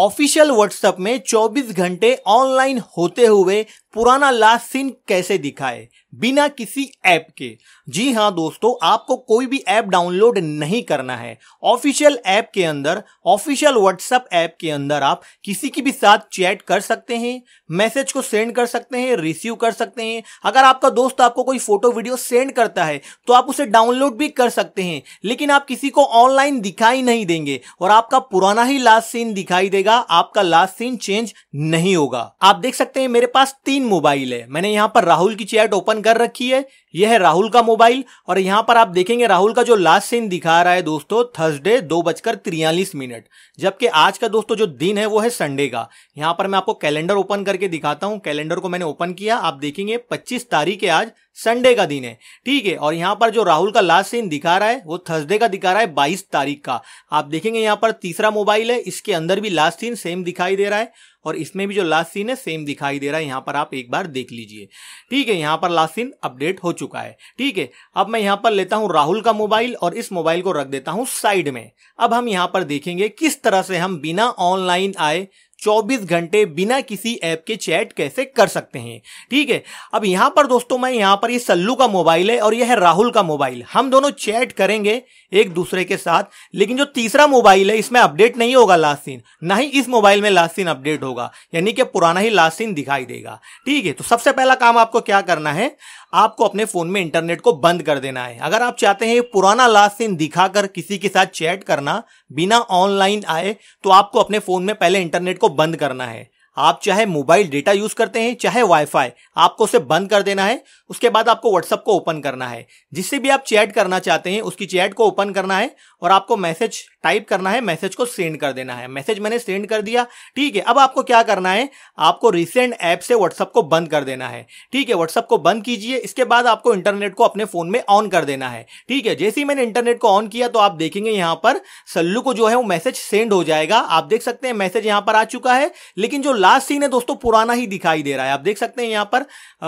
official WhatsApp में 24 घंटे online होते हुए पुराना लास्ट सीन कैसे दिखाए बिना किसी ऐप के जी हाँ दोस्तों आपको कोई भी ऐप डाउनलोड नहीं करना है ऑफिशियल ऐप के अंदर ऑफिशियल व्हाट्सएप ऐप के अंदर आप किसी की भी साथ चैट कर सकते हैं मैसेज को सेंड कर सकते हैं रिसीव कर सकते हैं अगर आपका दोस्त आपको कोई फोटो वीडियो सेंड करता है तो आप उसे डाउनलोड भी कर सकते हैं लेकिन आप किसी को ऑनलाइन दिखाई नहीं देंगे और आपका पुराना ही लास्ट सीन दिखाई देगा आपका लास्ट सीन चेंज नहीं होगा आप देख सकते हैं मेरे पास तीन तीन मोबाइल है मैंने यहाँ पर राहुल की चैट ओपन कर रखी है यह है राहुल का मोबाइल और यहाँ पर आप देखेंगे राहुल का जो लास्ट सीन दिखा रहा है दोस्तों थर्सडे दो बजकर तिरयालीस मिनट जबकि आज का दोस्तों जो दिन है वो है संडे का यहाँ पर मैं आपको कैलेंडर ओपन करके दिखाता हूँ कैलेंडर को मैंने ओपन किया आप देखेंगे पच्चीस तारीख है आज संडे का दिन है ठीक है और यहाँ पर जो राहुल का लास्ट सीन दिखा रहा है वो थर्सडे का दिखा रहा है बाईस तारीख का आप देखेंगे यहाँ पर तीसरा मोबाइल है इसके अंदर भी लास्ट सीन सेम दिखाई दे रहा है और इसमें भी जो लास्ट सीन है सेम दिखाई दे रहा है यहाँ पर आप एक बार देख लीजिए ठीक है यहाँ पर लास्ट सीन अपडेट हो चुका है ठीक है अब मैं यहाँ पर लेता हूँ राहुल का मोबाइल और इस मोबाइल को रख देता हूँ साइड में अब हम यहाँ पर देखेंगे किस तरह से हम बिना ऑनलाइन आए 24 घंटे बिना किसी ऐप के चैट कैसे कर सकते हैं ठीक है अब यहां पर दोस्तों मैं यहां पर ये यह सल्लू का मोबाइल है और यह है राहुल का मोबाइल हम दोनों चैट करेंगे एक दूसरे के साथ लेकिन जो तीसरा मोबाइल है इसमें अपडेट नहीं होगा लास्ट सीन ना ही इस मोबाइल में लास्ट सीन अपडेट होगा यानी कि पुराना ही लास्ट सीन दिखाई देगा ठीक है तो सबसे पहला काम आपको क्या करना है आपको अपने फोन में इंटरनेट को बंद कर देना है अगर आप चाहते हैं पुराना लास्ट सीन दिखाकर किसी के साथ चैट करना बिना ऑनलाइन आए तो आपको अपने फोन में पहले इंटरनेट को बंद करना है आप चाहे मोबाइल डेटा यूज करते हैं चाहे वाईफाई आपको उसे बंद कर देना है उसके बाद आपको व्हाट्सअप को ओपन करना है जिससे भी आप चैट करना चाहते हैं उसकी चैट को ओपन करना है और आपको मैसेज टाइप करना है मैसेज को सेंड कर देना है मैसेज मैंने सेंड कर दिया ठीक है अब आपको क्या करना है आपको रिसेंट ऐप से व्हाट्सअप को बंद कर देना है ठीक है व्हाट्सअप को बंद कीजिए इसके बाद आपको इंटरनेट को अपने फोन में ऑन कर देना है ठीक है जैसे ही मैंने इंटरनेट को ऑन किया तो आप देखेंगे यहां पर सल्लू को जो है वो मैसेज सेंड हो जाएगा आप देख सकते हैं मैसेज यहां पर आ चुका है लेकिन जो लास्ट सीन है दोस्तों पुराना ही दिखाई दे रहा है आप देख सकते हैं यहाँ पर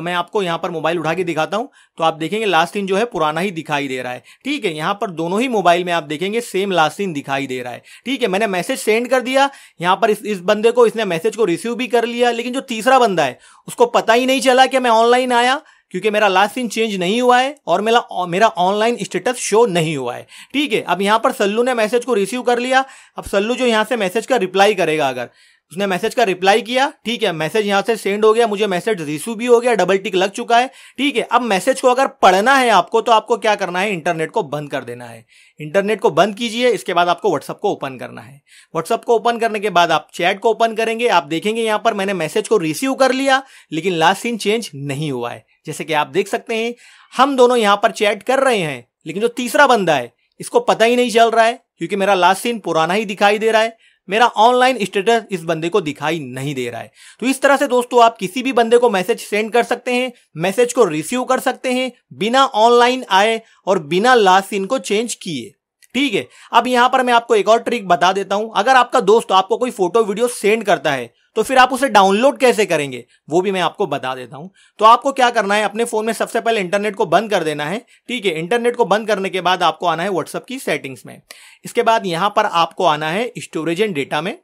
मैं आपको यहाँ पर मोबाइल उठा के दिखाता हूँ तो आप देखेंगे लास्ट सीन जो है पुराना ही दिखाई दे रहा है ठीक है यहाँ पर दोनों ही मोबाइल में आप देखेंगे सेम लास्ट सीन दिखाई दे रहा है ठीक है मैंने मैसेज सेंड कर दिया यहाँ पर इस, इस बंदे को इसने मैसेज को रिसीव भी कर लिया लेकिन जो तीसरा बंदा है उसको पता ही नहीं चला कि मैं ऑनलाइन आया क्योंकि मेरा लास्ट सीन चेंज नहीं हुआ है और मेरा मेरा ऑनलाइन स्टेटस शो नहीं हुआ है ठीक है अब यहाँ पर सल्लू ने मैसेज को रिसीव कर लिया अब सल्लू जो यहाँ से मैसेज का रिप्लाई करेगा अगर उसने मैसेज का रिप्लाई किया ठीक है मैसेज यहां से सेंड हो गया मुझे मैसेज रिसीव भी हो गया डबल टिक लग चुका है ठीक है अब मैसेज को अगर पढ़ना है आपको तो आपको क्या करना है इंटरनेट को बंद कर देना है इंटरनेट को बंद कीजिए इसके बाद आपको व्हाट्सअप को ओपन करना है व्हाट्सअप को ओपन करने के बाद आप चैट को ओपन करेंगे आप देखेंगे यहां पर मैंने मैसेज को रिसीव कर लिया लेकिन लास्ट सीन चेंज नहीं हुआ है जैसे कि आप देख सकते हैं हम दोनों यहां पर चैट कर रहे हैं लेकिन जो तीसरा बंदा है इसको पता ही नहीं चल रहा है क्योंकि मेरा लास्ट सीन पुराना ही दिखाई दे रहा है मेरा ऑनलाइन स्टेटस इस बंदे को दिखाई नहीं दे रहा है तो इस तरह से दोस्तों आप किसी भी बंदे को मैसेज सेंड कर सकते हैं मैसेज को रिसीव कर सकते हैं बिना ऑनलाइन आए और बिना लास्ट सीन को चेंज किए ठीक है अब यहां पर मैं आपको एक और ट्रिक बता देता हूं अगर आपका दोस्त आपको कोई फोटो वीडियो सेंड करता है तो फिर आप उसे डाउनलोड कैसे करेंगे वो भी मैं आपको बता देता हूं तो आपको क्या करना है अपने फोन में सबसे पहले इंटरनेट को बंद कर देना है ठीक है इंटरनेट को बंद करने के बाद आपको आना है व्हाट्सअप की सेटिंग्स में इसके बाद यहां पर आपको आना है स्टोरेज एंड डेटा में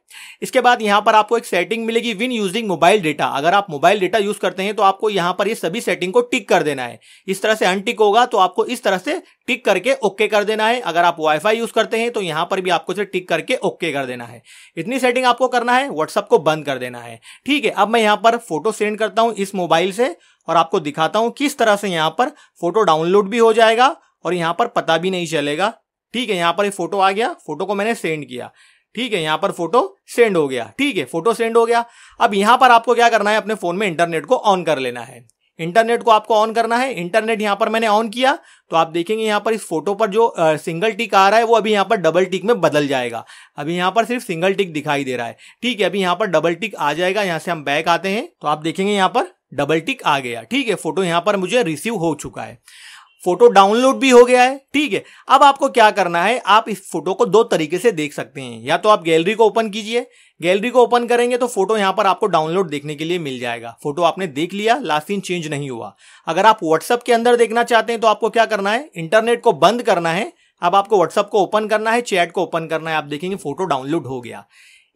इसके बाद यहां पर आपको एक सेटिंग मिलेगी विन यूजिंग मोबाइल डेटा अगर आप मोबाइल डेटा यूज करते हैं तो आपको यहां पर ये सभी सेटिंग को टिक कर देना है इस तरह से अनटिक होगा तो आपको इस तरह से टिक करके ओके कर देना है अगर आप वाईफाई यूज करते हैं तो यहां पर भी आपको इसे टिक करके ओके कर देना है इतनी सेटिंग आपको करना है व्हाट्सअप को बंद कर देना है ठीक है अब मैं यहां पर फोटो सेंड करता हूं इस मोबाइल से और आपको दिखाता हूं किस तरह से यहां पर फोटो डाउनलोड भी हो जाएगा और यहां पर पता भी नहीं चलेगा ठीक है यहाँ पर ये फोटो आ गया फोटो को मैंने सेंड किया ठीक है यहाँ पर फोटो सेंड हो गया ठीक है फोटो सेंड हो गया अब यहाँ पर आपको क्या करना है अपने फोन में इंटरनेट को ऑन कर लेना है इंटरनेट को आपको ऑन करना है इंटरनेट यहाँ पर मैंने ऑन किया तो आप देखेंगे यहाँ पर इस फोटो पर जो आ, सिंगल टिक आ रहा है वो अभी यहाँ पर डबल टिक में बदल जाएगा अभी यहाँ पर सिर्फ सिंगल टिक दिखाई दे रहा है ठीक है अभी यहाँ पर डबल टिक आ जाएगा यहाँ से हम बैक आते हैं तो आप देखेंगे यहाँ पर डबल टिक आ गया ठीक है फोटो यहाँ पर मुझे रिसीव हो चुका है फोटो डाउनलोड भी हो गया है ठीक है अब आपको क्या करना है आप इस फोटो को दो तरीके से देख सकते हैं या तो आप गैलरी को ओपन कीजिए गैलरी को ओपन करेंगे तो फोटो यहाँ पर आपको डाउनलोड देखने के लिए मिल जाएगा फोटो आपने देख लिया लास्ट सीन चेंज नहीं हुआ अगर आप व्हाट्सअप के अंदर देखना चाहते हैं तो आपको क्या करना है इंटरनेट को बंद करना है अब आपको व्हाट्सअप को ओपन करना है चैट को ओपन करना है आप देखेंगे फोटो डाउनलोड हो गया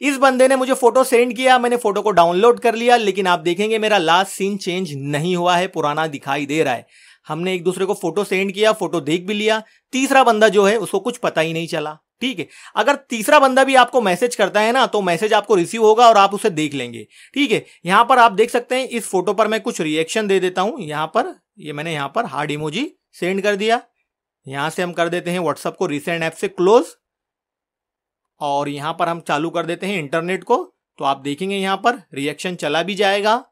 इस बंदे ने मुझे फोटो सेंड किया मैंने फोटो को डाउनलोड कर लिया लेकिन आप देखेंगे मेरा लास्ट सीन चेंज नहीं हुआ है पुराना दिखाई दे रहा है हमने एक दूसरे को फोटो सेंड किया फोटो देख भी लिया तीसरा बंदा जो है उसको कुछ पता ही नहीं चला ठीक है अगर तीसरा बंदा भी आपको मैसेज करता है ना तो मैसेज आपको रिसीव होगा और आप उसे देख लेंगे ठीक है यहां पर आप देख सकते हैं इस फोटो पर मैं कुछ रिएक्शन दे देता हूं यहां पर ये यह मैंने यहां पर हार्ड इमोजी सेंड कर दिया यहां से हम कर देते हैं व्हाट्सएप को रिसेंट ऐप से क्लोज और यहां पर हम चालू कर देते हैं इंटरनेट को तो आप देखेंगे यहां पर रिएक्शन चला भी जाएगा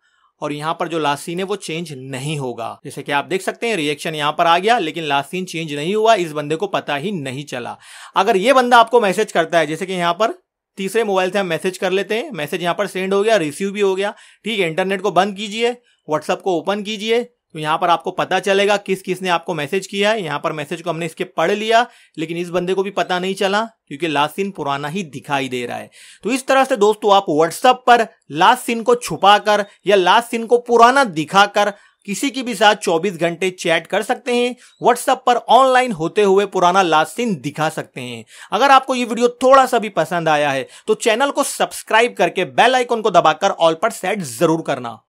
और यहाँ पर जो लास्ट सीन है वो चेंज नहीं होगा जैसे कि आप देख सकते हैं रिएक्शन यहाँ पर आ गया लेकिन लास्ट सीन चेंज नहीं हुआ इस बंदे को पता ही नहीं चला अगर ये बंदा आपको मैसेज करता है जैसे कि यहाँ पर तीसरे मोबाइल से हम मैसेज कर लेते हैं मैसेज यहाँ पर सेंड हो गया रिसीव भी हो गया ठीक है इंटरनेट को बंद कीजिए व्हाट्सअप को ओपन कीजिए तो यहाँ पर आपको पता चलेगा किस किस ने आपको मैसेज किया है यहाँ पर मैसेज को हमने इसके पढ़ लिया लेकिन इस बंदे को भी पता नहीं चला क्योंकि लास्ट सीन पुराना ही दिखाई दे रहा है तो इस तरह से दोस्तों आप व्हाट्सएप पर लास्ट सीन को छुपाकर या लास्ट सीन को पुराना दिखाकर किसी की भी साथ 24 घंटे चैट कर सकते हैं व्हाट्सएप पर ऑनलाइन होते हुए पुराना लास्ट सीन दिखा सकते हैं अगर आपको ये वीडियो थोड़ा सा भी पसंद आया है तो चैनल को सब्सक्राइब करके बेल आइकन को दबाकर ऑल पर सेट जरूर करना